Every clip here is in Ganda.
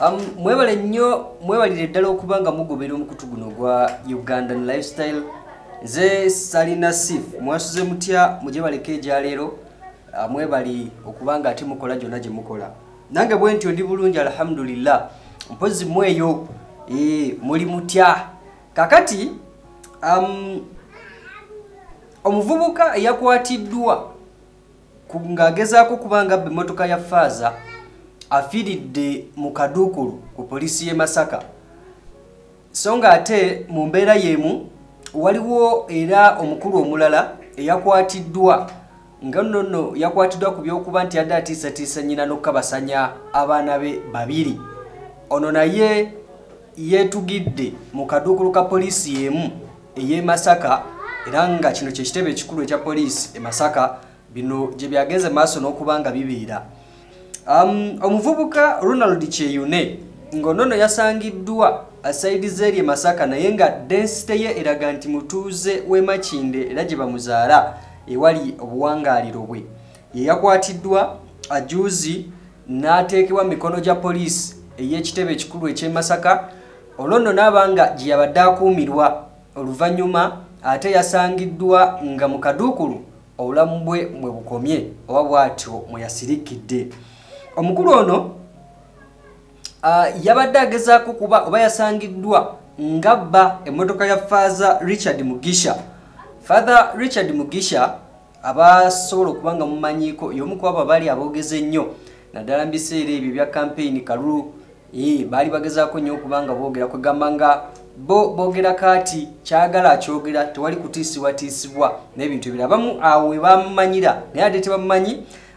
Um, mwebale nnyo mwebalire ddala okuba nga mugobera omukutu guno gwa ugandan lifestyle nze salina sif mwasuze mutya mugye baleke ejyaleero mwebali okubanga ate mukola gyonna gye mukola nange bwe ntyo ndi bulungi alhamdulillah mpozi mweyo e, muli mutya kakati um, omuvubuka eyakwatiddwa ngaagezaako kubanga abba emmotoka ya faaza afiridde mu kaduukulu ku poliisi y'e masaka so nga ate mu mbeera y'emu waliwo era omukulu omulala eyakwatiddwa nga nonno yakwatiddwa ku byokuba nti yadde atiisatiisa nnyina n'okukabasanya abaana be babiri ono naye yeetugidde mu kaduukulu ka poliisi y'emu ey'e masaka era nga kino kye kitebe ekikulu ekya poliisi e masaka bino gye byagenze maaso n'okuba nga bibeera omuvubuka ronald kyeyune ngonono yasangiddwa asayidiza erye masaka naye nga densiteye eraga nti mutuuze w'e makinde era gye bamuzaala ewali obuwangaaliro bwe yeyakwatiddwa ajuzi n'ateekebwa mikono gya poliisi ey'ekitebe ekikulu eky'e masaka olwonno n'abanga gye yabadde akuumirwa oluvannyuma ate yasangiddwa nga mu kaduukulu obulamu bwe mwe bukomye oba bwatyo mwe yasirikidde omukulu ono yabadde agezaako kuba oba yasangiddwa ngabba emmotoka ya faha richard mugisha fathe richard mugisha abasobola okuba nga mumanyiiko y'omu kuba babali aboogeza ennyo naddala mbiseera ebyo bya kampeyini kalulu baali bagezaako nnyo okuba nga boogera kwegamba nga bo boogeraka ati kyagala akyogera tewali kutiisibwatiisibwa n'ebintu ebira abamu awe bamumanyira naye ate tebamumanyi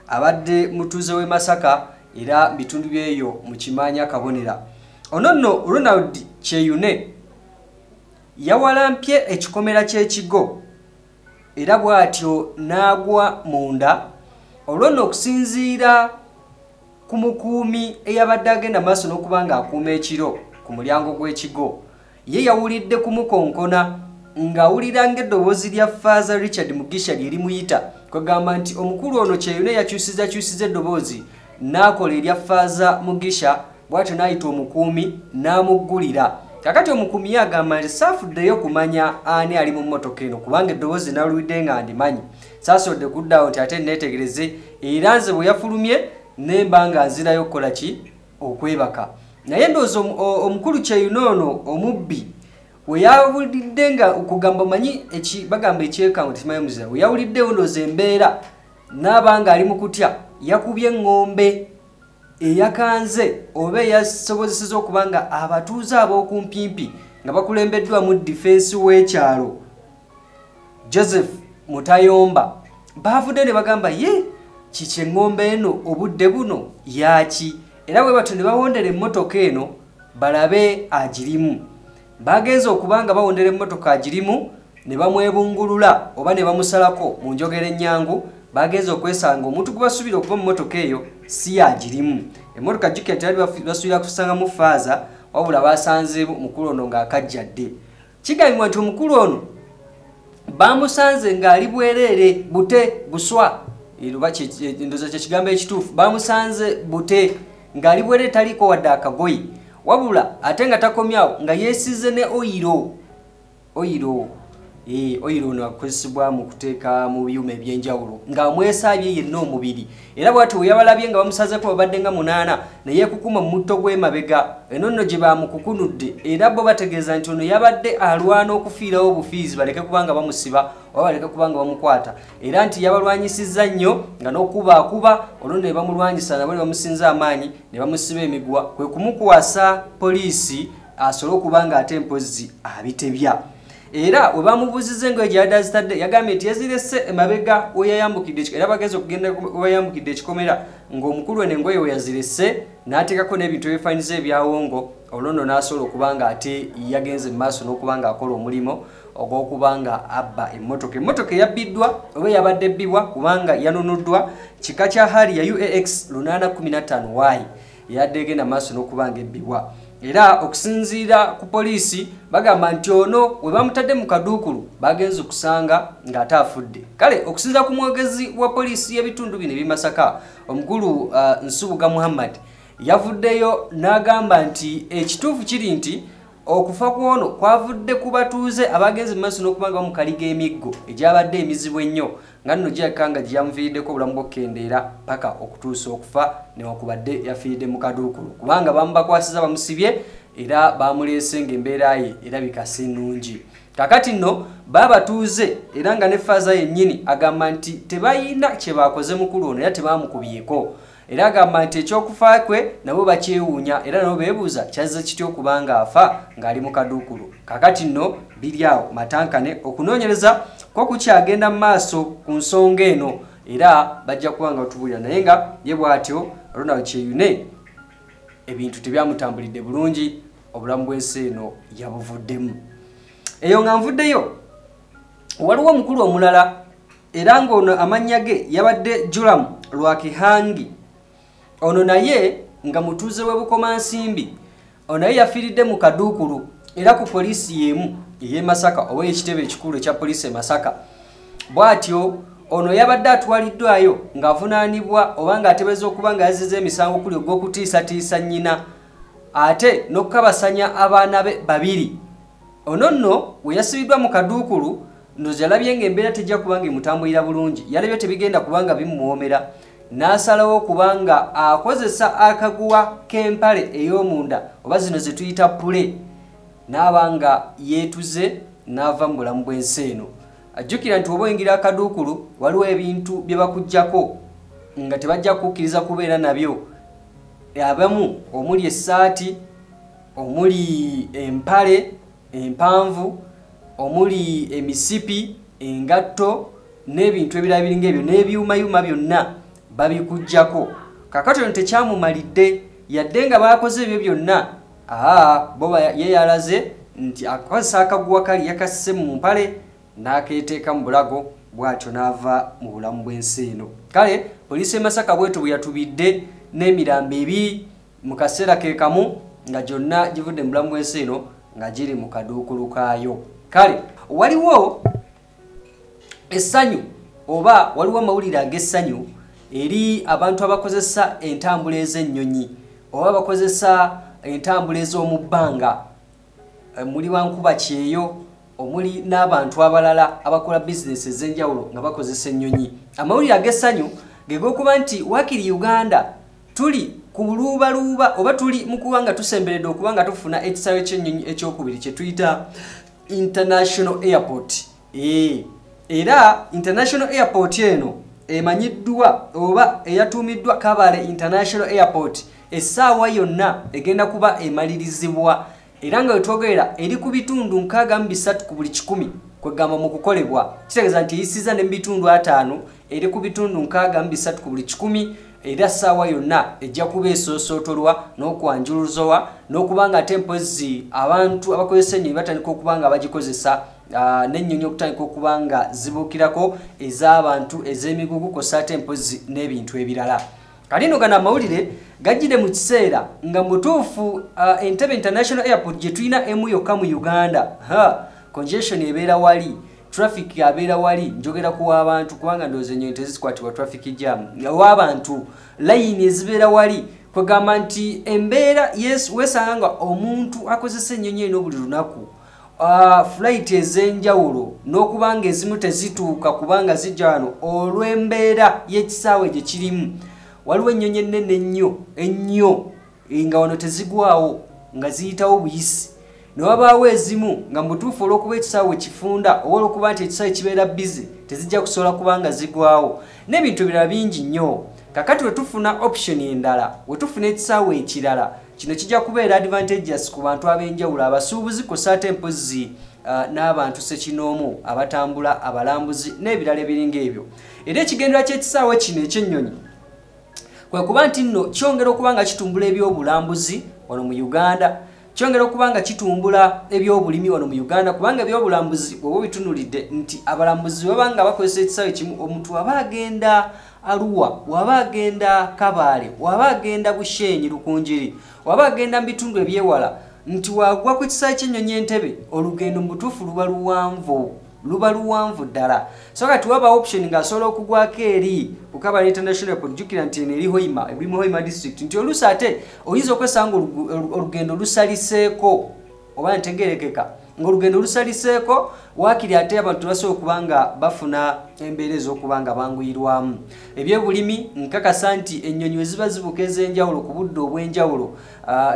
abadde mutuze we Masaka era bitundu byeyo mu kimanya kabonera onono Ronald Cheyune yawalampye ekikomera ky'ekigo era bwatyo n'agwa munda olwono okusinziira ku mukuumi eyabadde agenda maaso n'okuba ng'akuuma ekiro ku mulyango gw'ekigo ye yawulidde kumukonkona ng'awulira ng'eddoboozi lya faaza richard mugisha lye limuyita kwegamba nti omukulu ono kyeyune yakyusizakyusiza eddoboozi n'akola eryafaaza mugisha bw'atyo n'ayita omukuumi n'amuggulira kakati omukuumi ye agamba nti saafuddeyo okumanya ani ali mu mmotoka eno kubanga eddoboozi naluwidde nga ndimanyi saasodde kuddaawo nti ate neetegereze era nze bwe yafulumye nemba nga nzirayo okukola ki okwebaka naye ndowooza omukulu kyeyune ono omubbi weyawulidde nga okugamba omanyi bagamba ekyekango tekimanyi muzira weyawulidde wondoza embeera naaba nga ali mu kutya yakubye eŋŋombe eyakanze oba eyasobozeseza okuba nga abatuuze ab'okumpimpi nga bakulembeddwamu difensi w'ekyalo joseph mutayomba baavudde ne bagamba ye kiki eŋŋombe eno obudde buno yaaki era bwe batyo ne bawondera emmotoka eno balabe agirimu bagenze okubanga bawondera emmotoka agirimu ne bamwebungulula oba ne bamusalako mu njogera ennyangu bagenze okwesanga omuntu gwe basuubira okuba mu motoka eyo si yagirimu emmotoka jiketi bali basuubira kusangamu faaza wabula basanze mukulu ono ng'akajjadde kigambibwa nti omukulu ono bamusanze ng'ali bwereere bute buswa ndoza kyekigambo ekituufu bamusanze bute ng'ali bwereere taliiko wadde akagoyi wabula ate nga takomyawo nga yeesize ne oyiro oyiro ee eh, oyiro ono akozesebwa mu kuteeka mu byuma ebyenjawulo ng'amwesaabye yenna omubiri era bwati weyabalabye nga bamusazeko babadde nga munaana naye kukuma mutto gw'emabega eno nno gye bamukukunudde era bo bategeeza nti ono yabadde alwana okufiirawo obufiizi baleke kubanga bamusiba oba baleke kuba nga bamukwata era nti yabalwanyisizza nnyo nga n'okuba akuba olwo ne bamulwanyisa nabo ne bamusinza amaanyi ne bamusiba emigwa kwe kumukwasa poliisi asobole okuba ng'ate empozzi abitebya era we bamubuuzizza engoye gye yadde azitadde yagambye nti yazirese emabega weyayambukidde era bagenzi okugenda weyayambukidde ekikomera ng'omukulu wene engoye we yazirese n'ateekako n'ebintu ebifaaniza ebyawongo olwo nno n'asobola okuba ng'ate yagenze mu maaso n'okuba ng'akola omulimu ogw'okubanga abba emmotoka emmotoka eyabbiddwa oba eyabadde ebbibwa kubanga yanunuddwa kika kya hali ya uax 815y eyadde egenda maaso n'okubanga ebbibwa era okusinziira ku poliisi bagamba nti ono we bamutadde mu kaduukulu bagenze okusanga ng'ate afudde kale okusinziira ku mwogezi wa poliisi y'ebitundu bino ebimasaka omukulu uh, nsubuga muhammad yavuddeyo n'agamba nti ekituufu eh, kiri nti okufa kwono kwavudde ku batuuze abagenzi mu maaso n'okubanga bamukaliga emiggo egyabadde emizibu ennyo nga nno gyeyaka nga gyeyamufiiriddeko obulamu bwokkendeera paka okutuusa okufa newakubadde yafiiridde mu kaduukulu kubanga bamubakwasiza bamusibye era bamuleese ngaembeera ye erabika si nnungi kakati nno baabatuuze era nga ne faaza yennyini agamba nti tebayina kye bakoze mukulu ono era tebamukubyeko era agamba nti ekyokufa kwe nabo bakyewuunya era nabo beebuuza kyazze kitya okuba ng'afa ng'ali mu kaduukulu kakati nno biri awo matankane okunoonyereza kwokukyagenda mu maaso ku nsonga eno era bajja kuba nga otubuulira naye nga ye bw'atyo ronald kyeyune ebintu tebyamutambulidde bulungi obulamu bw'ensi eno yabuvuddemu eyo nga nvuddeyo waliwo omukulu omulala era ng'ono amannya ge yabadde julamu lwakihangi ono naye nga mutuuze we bukomansimbi onaye yafiiridde mu kaduukulu era ku poliisi yemu ey'e masaka ow'ekitebe ekikulu ekya poliisi e masaka bw'atyo ono yabadde atwaliddwayo ng'avunaanibwa oba ng'atebeza okuba nga yazizza emisango kuli ogw'okutiisatiisa nnyina ate n'okukabasanya abaana be babiri ono nno we yasibiddwa mu kaduukulu ndozi yalabye ng'embeera tejja kuba ng'emutambulira bulungi yalabye tebigenda kubanga bimuwoomera n'asalawo okubanga akozesa akaguwa k'empale ey'omunda oba zino zituyita pule n'abanga yeetuze n'ava mu bulamu bw'ensi eno ajjukira nti obaoyingira akaduukulu waliwo ebintu bye bakugjako nga tebajja kukkiriza kubeera nabyo abamu omuli essaati omuli empale empanvu omuli emisipi engatto n'ebintu ebirala biringa ebyo n'ebyumayuma byonna babikujjako kakati ono tekyamumalidde yadde nga bakoze ebyo byonna aa boba yeyalaze nti akozesa akaguwa kali yakasse mu mpale n'akeeteeka mu bulago bw'atyo n'ava mu bulamu bw'ensi eno kale poliisi e masaka bwetu bwe yatubidde n'emirambo ebi mu kaseera ke kamu nga gyonna givudde mu bulamu bw'ensi eno nga giri mu kaduukulu kaayo kale waliwo essanyu oba waliwo amawulire ag'essanyu eri abantu abakozesa entambula ez'ennyonyi oba abakozesa entambula ez'omubbanga eh, muli wankuba kyeyo omuli n'abantu abalala abakola bizinesi ez'enjawulo nga bakozesa ennyonyi amawulire ag'essanyu gegokuba nti wakiri uganda tuli ku luubaluuba oba tuli mu kuba nga tusemberedde okuba nga tufuna ekisawe ky'ennyonyi ekyokubiri kye tuyita international airport ee eh, era international airport eno emanyiddwa oba eyatuumiddwa kabale international airport essaawa yonna egenda kuba emalirizibwa era nga wetwogerera eri ku bitundu 63 ku buli 1m kwegamba mu kukolebwa kitegeeza nti eyisiza ne mubitundu 5 eri ku bitundu 63 ku buli 1 era essaawa yonna ejja kuba esoosootolwa n'okwanjuluzowa n'okuba nga ate mpozi abantu abakozesa enyonyi batandika okuba nga bagikozesa Ah, n'ennyonyi okutandika nga zibuukirako ez'abantu ez'emigugu kosaate empozi n'ebintu ebirala kati nno gano amawulire gajjidde mu kiseera nga mutuufu ah, entebe international airport gye tulina emu yokka mu uganda congestion ebeera wali traffic abeera wali njogera kuw'abantu kubanga ndooza ennyonyi tezizikwatibwa traffic jam w'abantu layini ezibeera wali kwegamba nti embeera yes wesanga nga omuntu akozesa ennyonyi erina buli lunaku uh, flight ez'enjawulo n'okuba nga ezimu tezituuka kubanga zijja wano olw'embeera y'ekisaawe gye kirimu waliwo ennyonyi ennene ennyo ennyo nga wano tezigwawo nga ziyitawo buyisi newabaawo ezimu nga mubutuufu olw'okuba ekisaawe kifunda oba olw'okuba nti ekisaawe kibeera bizi tezijja kusobola kubanga zigwawo n'ebintu ebirala bingi nnyo kakati wetufuna option endala wetufuna ekisaawo ekirala kino kijja kubeera advantages ku bantu ab'enjawulo abasuubuzi kusaata empozi uh, n'abantu sekinoomu abatambula abalambuzi n'ebirala ebiringa ebyo era ekigendera ky'ekisaawo kino ekyennyonyi kwe kuba nti nno kyongera okuba nga kitumbula ebyobulambuzi wano mu uganda kyongera okuba nga kitumbula ebyobulimi wano mu uganda kubanga ebyobulambuzi weba obitunulidde nti abalambuzi baba nga bakozesa ekisaawo ekimu omuntu aba agenda arua waba agenda kabale waba agenda bushenyi lukunjiri waba agenda mbitundu ebyewala nti wagwa ku kisai kyennyonyi entebe olugendo mubutuufu luba luwanvu luba luwanvu ddala so kati waba option ngaasobola okugwako eri ku kabala international airport jukira nti eneri hoima ebirimu hoima district nti olusi ate oyinza okwesanga olugendo lusaliseeko oba ntegerekeka ng'olugendo lusaliseeko waakiri ate abantu basobola okuba nga bafuna embeera ez'okuba nga banguyirwamu ebyobulimi nkakasa nti ennyonyi weziba zibuka ez'enjawulo ku budde obw'enjawulo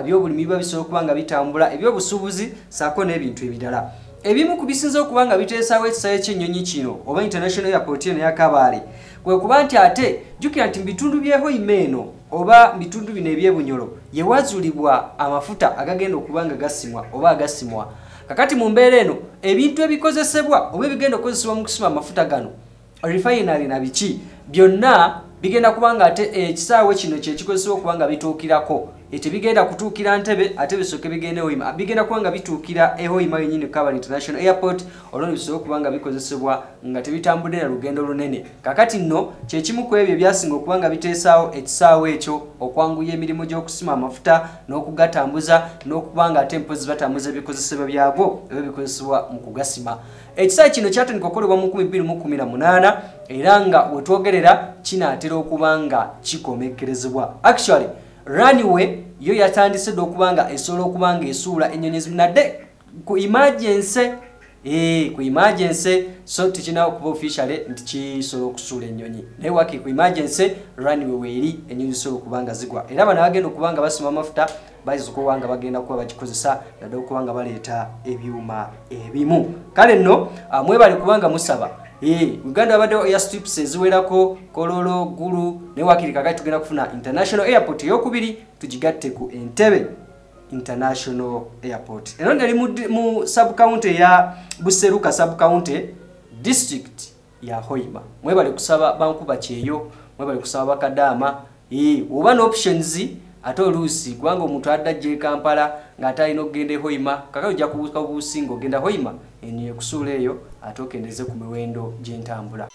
ebyobulimi biba bisobola okuba nga bitambula ebyobusuubuzi saako n'ebintu ebirala ebimu ku bisinza okuba nga biteesawo ekisayo ky'ennyonyi kino oba international yapoti eno yakabaale kwe kuba nti ate jjukira nti mubitundu byehoima eno oba mubitundu bino ebyebunyolo yewazuulibwa amafuta agagenda okuba nga gasimwa oba agasimwa kakati mu mbeera eno ebintu ebikozesebwa oba ebigenda okozesebwa mu kusima amafuta gano refinary nabiki byonna bigenda kubanga ate ekisaawe eh, kino kyekikozesebwa okubanga bituukirako eh, tebigenda kutuukira ntebe ate bisooke bigenda ehoima bigenda kubanga bituukira ehoima eh, yenyini cover international airport olwo nibisobola okuba nga bikozesebwa nga tebitambulira lugendo lunene kakati nno kyekimu ku ebyo byasinga okuba nga biteesaawo ekisaawo ekyo okwanguya emirimu gy'okusima amafuta n'okugatambuza n'okuba nga ate mpozi batambuza ebikozesebwa byagwo ebyo bikozesebwa mu kugasima ekisaayi kino kyatandika okukolebwa mu 2018 era nga wetwogerera kinaatera okuba nga kikomekerezebwa actually runway yo yatandisedde okuba nga esobola okuba nga esuula ennyonyi nadde ku emergency Eh ku emergency so tichina okuba officially nti kisobola okusuula ennyonyi naye waki ku emergency runway weeri ennyonyi zisobola okuba nga zigwa era bana bagenda okuba nga basima amafuta bayinza okuba nga bagenda kuba bakikozesa nadde okuba nga baleeta ebyuma ebimu kale nno ah, mwebale kubanga musaba eh, uganda abadde air strips eziwerako kololo gulu naye wakirikakati tugenda kufuna international airport eyokubiri tugigatte ku entebe international airport eno neri mu subcount eya buseruka subcount district ya hoima mwebale kusaba bankuba kyeyo mwebale kusaba bakadaama eh, oba n'options ate oluusi gwanga omuntu addajja e kampala ng'ate alina okugenda ehoima kakale ojja kubuuka obuusi ng'ogenda hoima eno yekusuula eyo ate okendeze ku miwendo gy'entambula